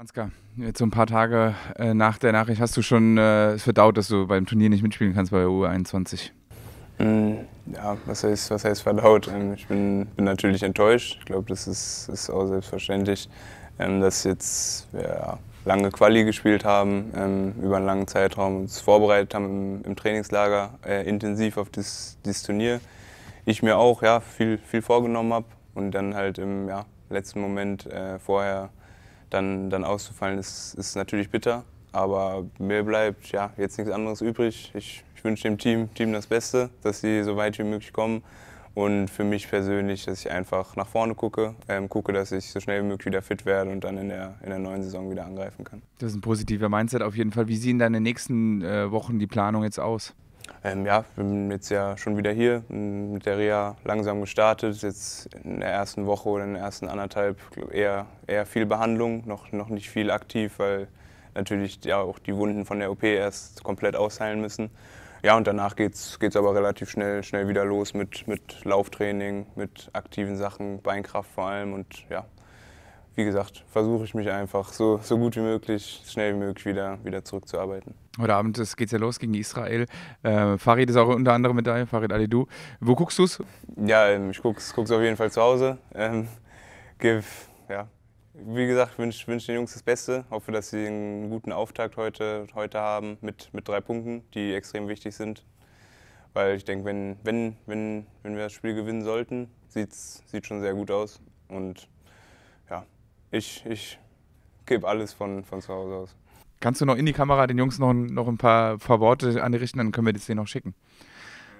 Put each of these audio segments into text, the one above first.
Ansgar, jetzt so ein paar Tage äh, nach der Nachricht hast du schon äh, verdaut, dass du beim Turnier nicht mitspielen kannst bei der U21. Mm, ja, was heißt, was heißt verdaut? Ähm, ich bin, bin natürlich enttäuscht. Ich glaube, das ist, ist auch selbstverständlich, ähm, dass jetzt ja, lange Quali gespielt haben, ähm, über einen langen Zeitraum uns vorbereitet haben im, im Trainingslager äh, intensiv auf dieses, Turnier. Ich mir auch ja, viel, viel vorgenommen habe und dann halt im ja, letzten Moment äh, vorher dann, dann auszufallen, ist, ist natürlich bitter. Aber mir bleibt ja, jetzt nichts anderes übrig. Ich, ich wünsche dem Team, Team das Beste, dass sie so weit wie möglich kommen. Und für mich persönlich, dass ich einfach nach vorne gucke, ähm, gucke, dass ich so schnell wie möglich wieder fit werde und dann in der, in der neuen Saison wieder angreifen kann. Das ist ein positiver Mindset auf jeden Fall. Wie sehen deine nächsten äh, Wochen die Planung jetzt aus? Ähm, ja, ich bin jetzt ja schon wieder hier, mit der Reha langsam gestartet. Jetzt in der ersten Woche oder in den ersten anderthalb eher, eher viel Behandlung, noch, noch nicht viel aktiv, weil natürlich ja, auch die Wunden von der OP erst komplett ausheilen müssen. Ja, und danach geht es aber relativ schnell, schnell wieder los mit, mit Lauftraining, mit aktiven Sachen, Beinkraft vor allem und ja, wie gesagt, versuche ich mich einfach so, so gut wie möglich, schnell wie möglich wieder, wieder zurückzuarbeiten. Heute Abend geht es ja los gegen Israel. Äh, Farid ist auch unter anderem mit dabei, Farid Alidou. Wo guckst du es? Ja, ähm, ich gucke es auf jeden Fall zu Hause. Ähm, give, ja. Wie gesagt, wünsche wünsch den Jungs das Beste. Hoffe, dass sie einen guten Auftakt heute, heute haben mit, mit drei Punkten, die extrem wichtig sind. Weil ich denke, wenn, wenn, wenn, wenn wir das Spiel gewinnen sollten, sieht es schon sehr gut aus. Und ich, ich gebe alles von, von zu Hause aus. Kannst du noch in die Kamera den Jungs noch, noch ein paar, paar Worte anrichten, dann können wir das hier noch schicken.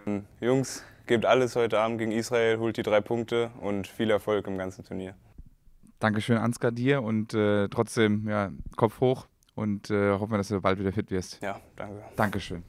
Hm, Jungs, gebt alles heute Abend gegen Israel, holt die drei Punkte und viel Erfolg im ganzen Turnier. Dankeschön, Ansgar, dir und äh, trotzdem ja, Kopf hoch und äh, hoffen wir, dass du bald wieder fit wirst. Ja, danke. Dankeschön.